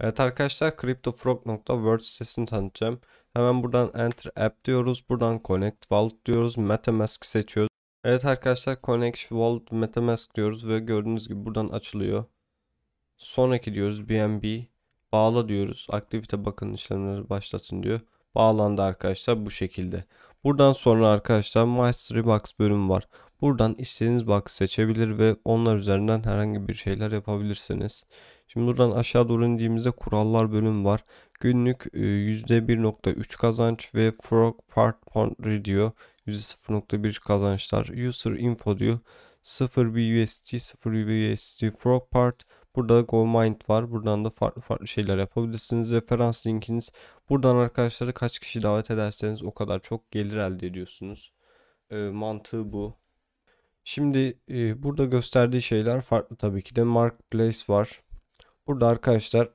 Evet arkadaşlar CryptoFrog.word sitesini tanıtacağım. Hemen buradan Enter App diyoruz. Buradan Connect Wallet diyoruz. Metamask seçiyoruz. Evet arkadaşlar Connect Wallet Metamask diyoruz ve gördüğünüz gibi buradan açılıyor. Sonraki diyoruz BNB. Bağla diyoruz. Aktivite bakın işlemleri başlatın diyor. Bağlandı arkadaşlar bu şekilde. Buradan sonra arkadaşlar Mastery Box bölümü var. Buradan istediğiniz box seçebilir ve onlar üzerinden herhangi bir şeyler yapabilirsiniz. Şimdi buradan aşağı doğru indiğimizde kurallar bölüm var. Günlük %1.3 e, kazanç ve frog part pondry diyor. %0.1 kazançlar. User info diyor. 0 BUSD, 0 BUSD frog part. Burada GoMind var. Buradan da farklı farklı şeyler yapabilirsiniz. Referans linkiniz. Buradan arkadaşları kaç kişi davet ederseniz o kadar çok gelir elde ediyorsunuz. E, mantığı bu. Şimdi e, burada gösterdiği şeyler farklı tabii ki de. Marketplace var. Burada arkadaşlar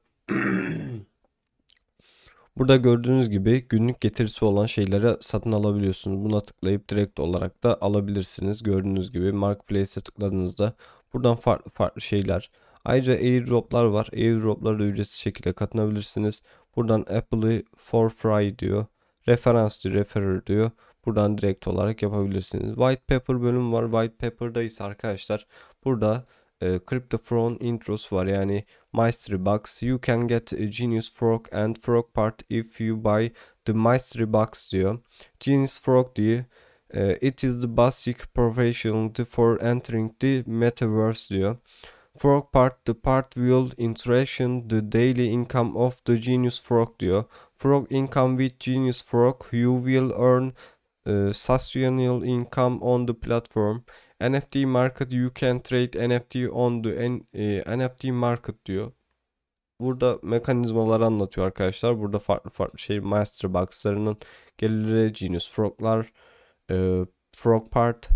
burada gördüğünüz gibi günlük getirisi olan şeyleri satın alabiliyorsunuz. Buna tıklayıp direkt olarak da alabilirsiniz. Gördüğünüz gibi Marketplace'e tıkladığınızda buradan farklı farklı şeyler. Ayrıca airdroplar var. Airdroplara da ücretsiz şekilde katılabilirsiniz. Buradan Apple'ı for free diyor. Referans diyor, referer diyor. Buradan direkt olarak yapabilirsiniz. White Paper bölüm var. White Paper'da ise arkadaşlar burada Crypto Throne intros var yani Mystery Box. You can get a Genius Frog and Frog Part if you buy the Mystery Box diyor. Genius Frog diyor. it is the basic professional for entering the metaverse diyor. Frog part the part will interaction the daily income of the genius frog diyor. Frog income with genius frog you will earn uh, sustainable income on the platform NFT market you can trade NFT on the en, e, NFT market diyor. Burada mekanizmaları anlatıyor arkadaşlar. Burada farklı farklı şey master boxlarının gelirleri, genius froglar, e, frog part,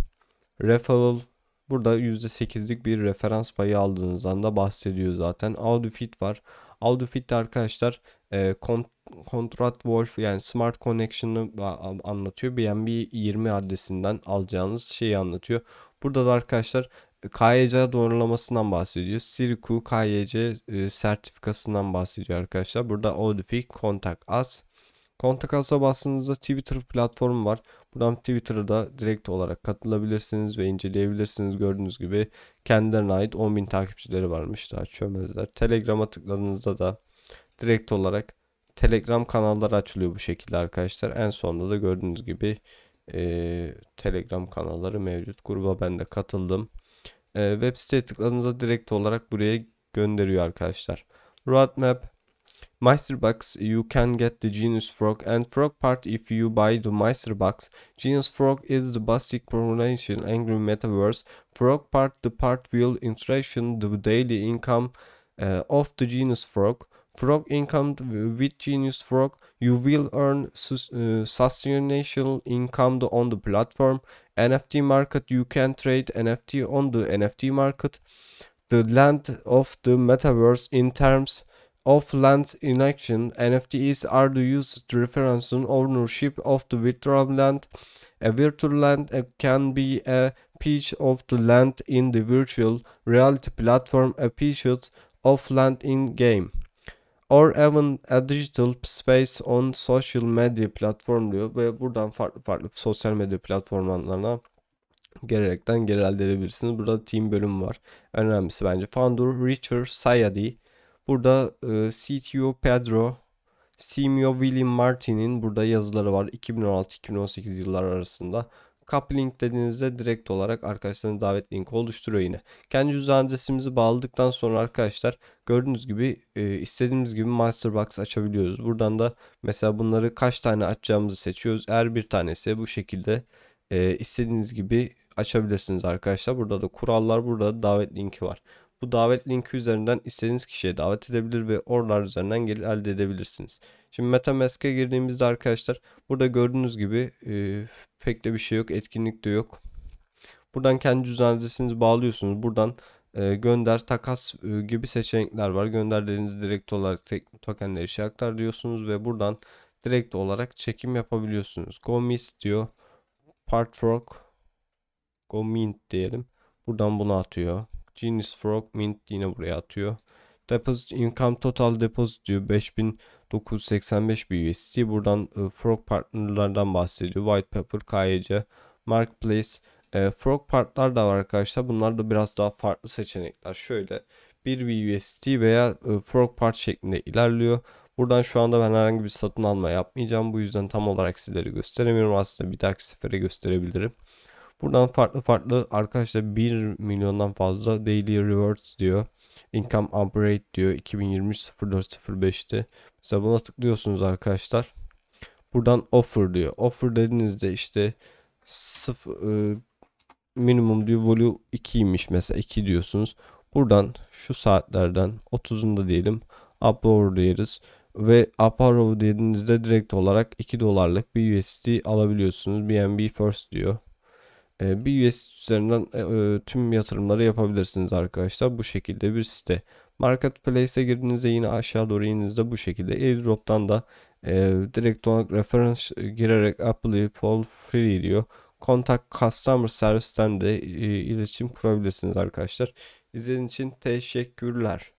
referral. Burada %8'lik bir referans payı aldığınızdan da bahsediyor zaten. Audufit var. Audufit'te arkadaşlar e, kont Contract Wolf yani Smart Connection'ı anlatıyor. BNB 20 adresinden alacağınız şeyi anlatıyor. Burada da arkadaşlar e, KYC doğrulamasından bahsediyor. sirku KYC e, sertifikasından bahsediyor arkadaşlar. Burada Odifi Contact Us. Contact Us'a bastığınızda Twitter platformu var. Buradan Twitter'a da direkt olarak katılabilirsiniz ve inceleyebilirsiniz. Gördüğünüz gibi kendilerine ait 10.000 takipçileri varmış daha çömezler. Telegram'a tıkladığınızda da direkt olarak Telegram kanalları açılıyor bu şekilde arkadaşlar. En sonunda da gördüğünüz gibi e, Telegram kanalları mevcut. Gruba ben de katıldım. E, web siteye tıkladığınızda direkt olarak buraya gönderiyor arkadaşlar. Roadmap Meisterbox, you can get the Genius Frog and Frog Part if you buy the Meisterbox. Genius Frog is the basic promotion angry metaverse. Frog Part the part will interaction the daily income uh, of the Genius Frog. Frog income with Genius Frog, you will earn uh, sustainable income on the platform. NFT market, you can trade NFT on the NFT market. The land of the metaverse in terms of land in action, NFTs are the used reference on ownership of the virtual land. A virtual land uh, can be a piece of the land in the virtual reality platform, a piece of land in game. or even a digital space on social media platform diyor ve buradan farklı farklı sosyal medya platformlarına gelerekten geri elde edebilirsiniz. Burada team bölümü var. Önemlisi bence founder Richard Sayadi. Burada e, CTO Pedro Simio William Martin'in burada yazıları var 2016-2018 yıllar arasında. Coupling dediğinizde direkt olarak arkadaşlarına davet linki oluşturuyor yine. Kendi cüzdan adresimizi bağladıktan sonra arkadaşlar gördüğünüz gibi e, istediğimiz gibi masterbox açabiliyoruz. Buradan da mesela bunları kaç tane açacağımızı seçiyoruz. Eğer bir tanesi bu şekilde e, istediğiniz gibi açabilirsiniz arkadaşlar. Burada da kurallar burada da davet linki var. Bu davet linki üzerinden istediğiniz kişiye davet edebilir ve oralar üzerinden gelir elde edebilirsiniz. Şimdi MetaMask'e girdiğimizde arkadaşlar burada gördüğünüz gibi e, Pek de bir şey yok. Etkinlik de yok. Buradan kendi cüzdan adresinizi bağlıyorsunuz. Buradan e, gönder, takas e, gibi seçenekler var. Gönderdiğiniz direkt olarak tokenleri işe aktar diyorsunuz ve buradan direkt olarak çekim yapabiliyorsunuz. go mint diyor. Part Frog. Go Mint diyelim. Buradan bunu atıyor. Genius Frog Mint yine buraya atıyor. Deposit income total deposit diyor 5985 bir USD. Buradan e, Frog partnerlardan bahsediyor. White Paper, KYC, Marketplace. E, Frog partlar da var arkadaşlar. Bunlar da biraz daha farklı seçenekler. Şöyle 1 USD veya e, Frog part şeklinde ilerliyor. Buradan şu anda ben herhangi bir satın alma yapmayacağım. Bu yüzden tam olarak sizlere gösteremiyorum. Aslında bir dahaki sefere gösterebilirim. Buradan farklı farklı arkadaşlar 1 milyondan fazla daily rewards diyor. Income Upgrade diyor 2023-04-05'te. Mesela buna tıklıyorsunuz arkadaşlar. Buradan offer diyor. Offer dediğinizde işte sıfır, e, minimum diyor value 2'ymiş mesela 2 diyorsunuz. Buradan şu saatlerden 30'unda diyelim upload diyoruz ve upload dediğinizde direkt olarak 2 dolarlık bir USD alabiliyorsunuz. BNB First diyor. Ee, bir US üzerinden e, e, tüm yatırımları yapabilirsiniz arkadaşlar. Bu şekilde bir site. Marketplace'e girdiğinizde yine aşağı doğru indiğinizde bu şekilde airdrop'tan da e, direkt olarak reference e, girerek Apple Fall Free diyor. Contact Customer Service'ten de e, iletişim kurabilirsiniz arkadaşlar. İzlediğiniz için teşekkürler.